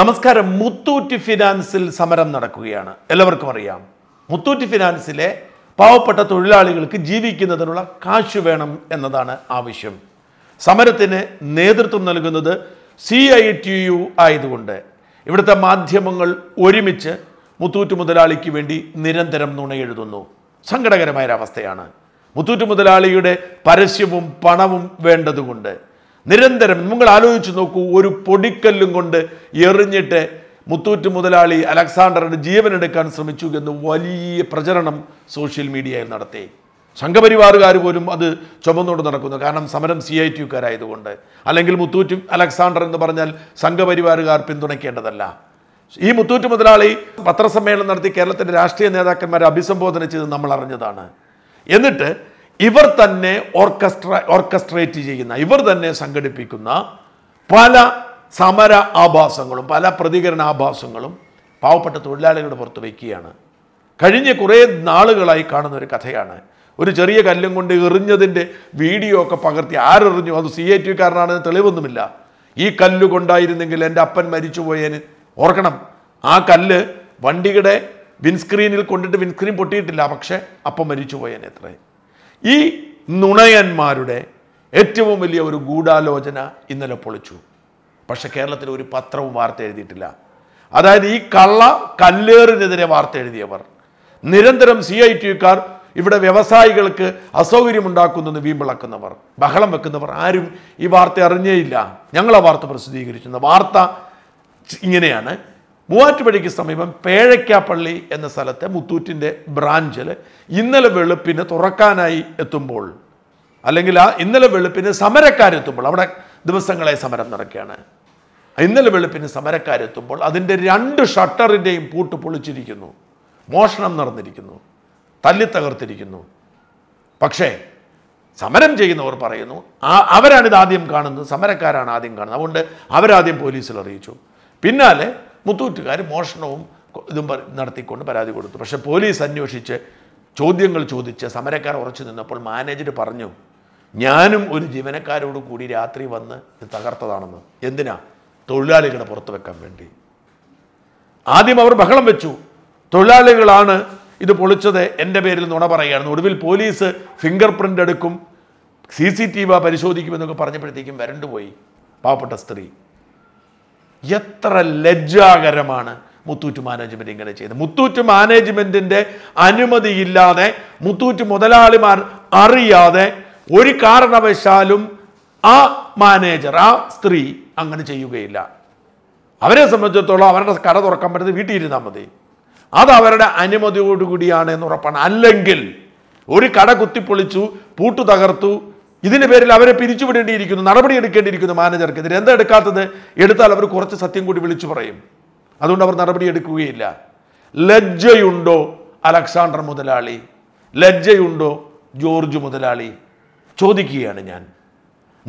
നമസ്കാരം മുത്തൂറ്റ് ഫിനാൻസിൽ സമരം നടക്കുകയാണ് എല്ലാവർക്കും അറിയാം മുത്തൂറ്റ് ഫിനാൻസിലെ പാവപ്പെട്ട തൊഴിലാളികൾക്ക് ജീവിക്കുന്നതിനുള്ള കാശ് വേണം എന്നതാണ് ആവശ്യം സമരത്തിന് നേതൃത്വം നൽകുന്നത് സി ഐ ടി യു ആയതുകൊണ്ട് ഇവിടുത്തെ മാധ്യമങ്ങൾ ഒരുമിച്ച് മുത്തൂറ്റ് മുതലാളിക്ക് വേണ്ടി നിരന്തരം നുണയെഴുതുന്നു സങ്കടകരമായൊരവസ്ഥയാണ് മുത്തൂറ്റ് മുതലാളിയുടെ പരസ്യവും പണവും വേണ്ടതുകൊണ്ട് നിരന്തരം നിങ്ങൾ ആലോചിച്ച് നോക്കൂ ഒരു പൊടിക്കല്ലും കൊണ്ട് എറിഞ്ഞിട്ട് മുത്തൂറ്റ് മുതലാളി അലക്സാണ്ടറുടെ ജീവൻ എടുക്കാൻ ശ്രമിച്ചു എന്ന് വലിയ പ്രചരണം സോഷ്യൽ മീഡിയയിൽ നടത്തി സംഘപരിവാറുകാർ പോലും അത് ചുമന്നുകൊണ്ട് നടക്കുന്നു കാരണം സമരം സി ഐ യുക്കാരായതുകൊണ്ട് അല്ലെങ്കിൽ മുത്തൂറ്റ് അലക്സാണ്ടർ എന്ന് പറഞ്ഞാൽ സംഘപരിവാറുകാർ പിന്തുണയ്ക്കേണ്ടതല്ല ഈ മുത്തൂറ്റ് മുതലാളി പത്രസമ്മേളനം നടത്തി കേരളത്തിൻ്റെ രാഷ്ട്രീയ നേതാക്കന്മാരെ അഭിസംബോധന ചെയ്ത് നമ്മൾ അറിഞ്ഞതാണ് എന്നിട്ട് ഇവർ തന്നെ ഓർക്കസ്ട്ര ഓർക്കസ്ട്രേറ്റ് ചെയ്യുന്ന ഇവർ തന്നെ സംഘടിപ്പിക്കുന്ന പല സമര ആഭാസങ്ങളും പല പ്രതികരണ ആഭാസങ്ങളും പാവപ്പെട്ട തൊഴിലാളികളുടെ പുറത്ത് വയ്ക്കുകയാണ് കഴിഞ്ഞ കുറേ നാളുകളായി കാണുന്ന ഒരു കഥയാണ് ഒരു ചെറിയ കല്ലും കൊണ്ട് എറിഞ്ഞതിൻ്റെ വീഡിയോ ഒക്കെ പകർത്തി ആരെറിഞ്ഞു അത് സി ഐ കാരനാണെന്ന് തെളിവൊന്നുമില്ല ഈ കല്ല് കൊണ്ടായിരുന്നെങ്കിൽ എൻ്റെ അപ്പൻ മരിച്ചു ഓർക്കണം ആ കല്ല് വണ്ടിയുടെ വിൻസ്ക്രീനിൽ കൊണ്ടിട്ട് വിൻസ്ക്രീൻ പൊട്ടിയിട്ടില്ല പക്ഷേ അപ്പം മരിച്ചു പോയേനെ എത്രയും ഈ നുണയന്മാരുടെ ഏറ്റവും വലിയ ഒരു ഗൂഢാലോചന ഇന്നലെ പൊളിച്ചു പക്ഷെ കേരളത്തിൽ ഒരു പത്രവും വാർത്ത എഴുതിയിട്ടില്ല അതായത് ഈ കള്ള കല്ലേറിനെതിരെ വാർത്ത എഴുതിയവർ നിരന്തരം സി ഐ ടിക്കാർ ഇവിടെ വ്യവസായികൾക്ക് അസൗകര്യമുണ്ടാക്കുന്നെന്ന് വീമ്പിളക്കുന്നവർ ബഹളം വെക്കുന്നവർ ആരും ഈ വാർത്ത അറിഞ്ഞേയില്ല ഞങ്ങൾ ആ വാർത്ത പ്രസിദ്ധീകരിച്ചു വാർത്ത ഇങ്ങനെയാണ് മൂവാറ്റുപടിക്ക് സമീപം പേഴയ്ക്കാപ്പള്ളി എന്ന സ്ഥലത്തെ മുത്തൂറ്റിൻ്റെ ബ്രാഞ്ചിൽ ഇന്നലെ വെളുപ്പിന് തുറക്കാനായി എത്തുമ്പോൾ അല്ലെങ്കിൽ ആ ഇന്നലെ വെളുപ്പിന് സമരക്കാരെത്തുമ്പോൾ അവിടെ ദിവസങ്ങളായി സമരം നടക്കുകയാണ് ഇന്നലെ വെളുപ്പിന് സമരക്കാരെത്തുമ്പോൾ അതിൻ്റെ രണ്ട് ഷട്ടറിൻ്റെയും പൂട്ട് പൊളിച്ചിരിക്കുന്നു മോഷണം നടന്നിരിക്കുന്നു തല്ലി തകർത്തിരിക്കുന്നു പക്ഷേ സമരം ചെയ്യുന്നവർ പറയുന്നു ആ അവരാണിത് ആദ്യം കാണുന്നത് സമരക്കാരാണ് ആദ്യം കാണുന്നത് അതുകൊണ്ട് അവരാദ്യം പോലീസിൽ അറിയിച്ചു പിന്നാലെ മുത്തൂറ്റുകാർ മോഷണവും ഇതും നടത്തിക്കൊണ്ട് പരാതി കൊടുത്തു പക്ഷേ പോലീസ് അന്വേഷിച്ച് ചോദ്യങ്ങൾ ചോദിച്ച് സമരക്കാർ ഉറച്ചു നിന്നപ്പോൾ മാനേജർ പറഞ്ഞു ഞാനും ഒരു ജീവനക്കാരോട് കൂടി രാത്രി വന്ന് ഇത് തകർത്തതാണെന്ന് എന്തിനാ തൊഴിലാളികളെ പുറത്തു വെക്കാൻ വേണ്ടി ആദ്യം അവർ ബഹളം വെച്ചു തൊഴിലാളികളാണ് ഇത് പൊളിച്ചത് എൻ്റെ പേരിൽ നുണ പറയുകയാണ് ഒടുവിൽ പോലീസ് ഫിംഗർ പ്രിൻ്റ് എടുക്കും സി സി ടി വി പരിശോധിക്കുമെന്നൊക്കെ പറഞ്ഞപ്പോഴത്തേക്കും വരണ്ടുപോയി പാവപ്പെട്ട സ്ത്രീ എത്ര ലജ്ജാകരമാണ് മുത്തൂറ്റ് മാനേജ്മെന്റ് ഇങ്ങനെ ചെയ്ത് മുത്തൂറ്റ് മാനേജ്മെന്റിന്റെ അനുമതിയില്ലാതെ മുത്തൂറ്റ് മുതലാളിമാർ അറിയാതെ ഒരു കാരണവശാലും ആ മാനേജർ ആ സ്ത്രീ അങ്ങനെ ചെയ്യുകയില്ല അവരെ സംബന്ധിച്ചിടത്തോളം അവരുടെ കട തുറക്കാൻ പറ്റുന്നത് വീട്ടിൽ ഇരുന്നാൽ മതി അത് അവരുടെ അനുമതിയോടുകൂടിയാണ് എന്ന് ഉറപ്പാണ് അല്ലെങ്കിൽ ഒരു കട കുത്തിപ്പൊളിച്ചു പൂട്ടു തകർത്തു ഇതിന്റെ പേരിൽ അവരെ പിരിച്ചുവിടേണ്ടിയിരിക്കുന്നു നടപടി എടുക്കേണ്ടിയിരിക്കുന്നു മാനേജർക്കെതിരെ എന്താ എടുക്കാത്തത് എടുത്താൽ അവർ കുറച്ച് സത്യം കൂടി വിളിച്ചു പറയും അതുകൊണ്ട് അവർ നടപടി എടുക്കുകയില്ല ലജ്ജയുണ്ടോ അലക്സാണ്ടർ മുതലാളി ലജ്ജയുണ്ടോ ജോർജ് മുതലാളി ചോദിക്കുകയാണ് ഞാൻ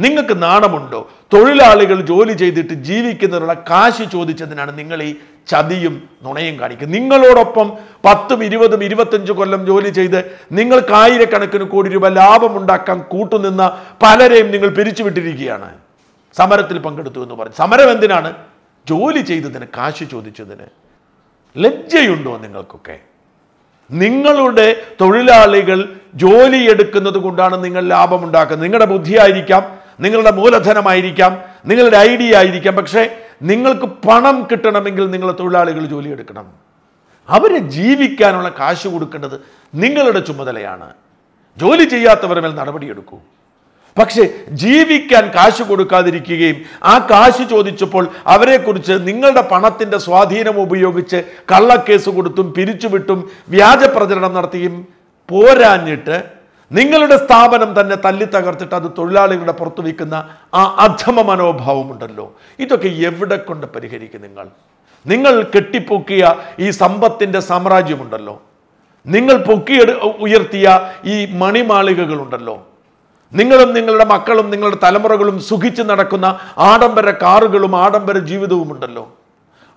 നിങ്ങൾക്ക് നാണമുണ്ടോ തൊഴിലാളികൾ ജോലി ചെയ്തിട്ട് ജീവിക്കുന്നതിനുള്ള കാശ് ചോദിച്ചതിനാണ് നിങ്ങൾ ഈ ചതിയും നുണയും കാണിക്കും നിങ്ങളോടൊപ്പം പത്തും ഇരുപതും ഇരുപത്തഞ്ച് കൊല്ലം ജോലി ചെയ്ത് നിങ്ങൾക്ക് ആയിരക്കണക്കിന് കോടി രൂപ ലാഭമുണ്ടാക്കാൻ കൂട്ടുനിന്ന പലരെയും നിങ്ങൾ പിരിച്ചുവിട്ടിരിക്കുകയാണ് സമരത്തിൽ പങ്കെടുത്തു എന്ന് പറഞ്ഞു സമരം എന്തിനാണ് ജോലി ചെയ്തതിന് കാശ് ചോദിച്ചതിന് ലജ്ജയുണ്ടോ നിങ്ങൾക്കൊക്കെ നിങ്ങളുടെ തൊഴിലാളികൾ ജോലി എടുക്കുന്നത് കൊണ്ടാണ് നിങ്ങൾ ലാഭമുണ്ടാക്കുന്നത് നിങ്ങളുടെ ബുദ്ധിയായിരിക്കാം നിങ്ങളുടെ മൂലധനമായിരിക്കാം നിങ്ങളുടെ ഐഡിയ ആയിരിക്കാം പക്ഷേ നിങ്ങൾക്ക് പണം കിട്ടണമെങ്കിൽ നിങ്ങൾ തൊഴിലാളികൾ ജോലിയെടുക്കണം അവരെ ജീവിക്കാനുള്ള കാശ് കൊടുക്കേണ്ടത് നിങ്ങളുടെ ചുമതലയാണ് ജോലി ചെയ്യാത്തവരെ മേൽ നടപടിയെടുക്കൂ പക്ഷേ ജീവിക്കാൻ കാശ് കൊടുക്കാതിരിക്കുകയും ആ കാശ് ചോദിച്ചപ്പോൾ അവരെക്കുറിച്ച് നിങ്ങളുടെ പണത്തിൻ്റെ സ്വാധീനം ഉപയോഗിച്ച് കള്ളക്കേസ് കൊടുത്തും പിരിച്ചുവിട്ടും വ്യാജ പ്രചരണം നടത്തിയും പോരാഞ്ഞിട്ട് നിങ്ങളുടെ സ്ഥാപനം തന്നെ തല്ലി തകർത്തിട്ട് അത് തൊഴിലാളികളുടെ പുറത്തു വയ്ക്കുന്ന ആ അധമ ഉണ്ടല്ലോ ഇതൊക്കെ എവിടെ കൊണ്ട് പരിഹരിക്കും നിങ്ങൾ നിങ്ങൾ കെട്ടിപ്പൊക്കിയ ഈ സമ്പത്തിൻ്റെ സാമ്രാജ്യമുണ്ടല്ലോ നിങ്ങൾ പൊക്കിയ ഉയർത്തിയ ഈ മണിമാളികകളുണ്ടല്ലോ നിങ്ങളും നിങ്ങളുടെ മക്കളും നിങ്ങളുടെ തലമുറകളും സുഖിച്ച് നടക്കുന്ന ആഡംബര കാറുകളും ആഡംബര ജീവിതവും ഉണ്ടല്ലോ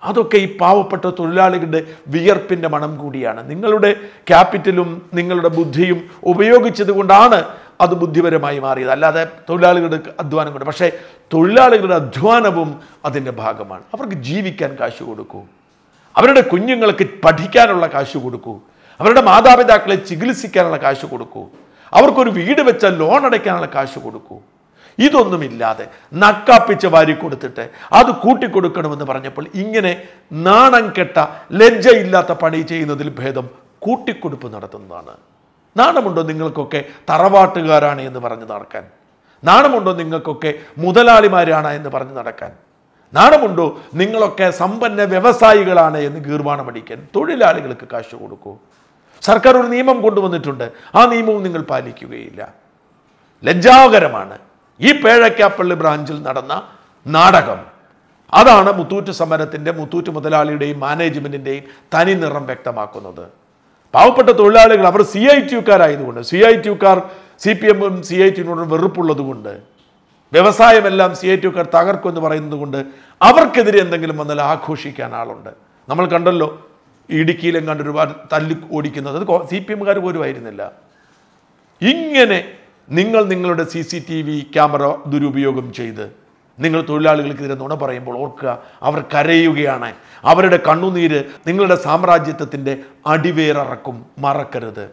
അതൊക്കെ ഈ പാവപ്പെട്ട തൊഴിലാളികളുടെ വിയർപ്പിൻ്റെ മണം കൂടിയാണ് നിങ്ങളുടെ ക്യാപിറ്റലും നിങ്ങളുടെ ബുദ്ധിയും ഉപയോഗിച്ചതുകൊണ്ടാണ് അത് ബുദ്ധിപരമായി മാറിയത് അല്ലാതെ തൊഴിലാളികളുടെ അധ്വാനം കൊണ്ട് പക്ഷേ തൊഴിലാളികളുടെ അധ്വാനവും അതിൻ്റെ ഭാഗമാണ് അവർക്ക് ജീവിക്കാൻ കാശ് കൊടുക്കൂ അവരുടെ കുഞ്ഞുങ്ങൾക്ക് പഠിക്കാനുള്ള കാശ് കൊടുക്കൂ അവരുടെ മാതാപിതാക്കളെ ചികിത്സിക്കാനുള്ള കാശ് കൊടുക്കൂ അവർക്കൊരു വീട് വെച്ച ലോൺ അടയ്ക്കാനുള്ള കാശ് കൊടുക്കൂ ഇതൊന്നുമില്ലാതെ നക്കാപ്പിച്ച് കൊടുത്തിട്ട് അത് കൂട്ടിക്കൊടുക്കണമെന്ന് പറഞ്ഞപ്പോൾ ഇങ്ങനെ നാണം കെട്ട ലജ്ജയില്ലാത്ത പണി ചെയ്യുന്നതിൽ ഭേദം കൂട്ടിക്കൊടുപ്പ് നടത്തുന്നതാണ് നാണമുണ്ടോ നിങ്ങൾക്കൊക്കെ തറവാട്ടുകാരാണ് എന്ന് പറഞ്ഞ് നടക്കാൻ നാണമുണ്ടോ നിങ്ങൾക്കൊക്കെ മുതലാളിമാരാണ് എന്ന് പറഞ്ഞ് നടക്കാൻ നാണമുണ്ടോ നിങ്ങളൊക്കെ സമ്പന്ന വ്യവസായികളാണ് എന്ന് ഗീർവാണം തൊഴിലാളികൾക്ക് കാശ് കൊടുക്കൂ സർക്കാർ ഒരു നിയമം കൊണ്ടുവന്നിട്ടുണ്ട് ആ നിയമവും നിങ്ങൾ പാലിക്കുകയില്ല ലജ്ജാകരമാണ് ഈ പേഴക്കാപ്പള്ളി ബ്രാഞ്ചിൽ നടന്ന നാടകം അതാണ് മുത്തൂറ്റ് സമരത്തിൻ്റെ മുത്തൂറ്റ് മുതലാളിയുടെയും മാനേജ്മെൻറ്റിൻ്റെയും തനി നിറം വ്യക്തമാക്കുന്നത് പാവപ്പെട്ട തൊഴിലാളികൾ അവർ സി ഐ യുക്കാരായതുകൊണ്ട് സി ഐ യുക്കാർ സി പി എമ്മും സി ഐ ടിയുനോടും വെറുപ്പുള്ളതുകൊണ്ട് വ്യവസായമെല്ലാം സി ഐ തകർക്കും എന്ന് പറയുന്നത് കൊണ്ട് അവർക്കെതിരെ എന്തെങ്കിലും വന്നാൽ ആഘോഷിക്കാൻ ആളുണ്ട് നമ്മൾ കണ്ടല്ലോ ഇടുക്കിയിലെങ്ങാണ്ട് ഒരുപാട് തല്ലി ഓടിക്കുന്നത് അത് സി പി എമ്മുകാർ പോലും ആയിരുന്നില്ല ഇങ്ങനെ നിങ്ങൾ നിങ്ങളുടെ C C T V camera ദുരുപയോഗം ചെയ്ത് നിങ്ങൾ തൊഴിലാളികൾക്കെതിരെ നുണ പറയുമ്പോൾ ഓർക്കുക അവർ കരയുകയാണ് അവരുടെ കണ്ണുനീര് നിങ്ങളുടെ സാമ്രാജ്യത്വത്തിൻ്റെ അടിവേറക്കും മറക്കരുത്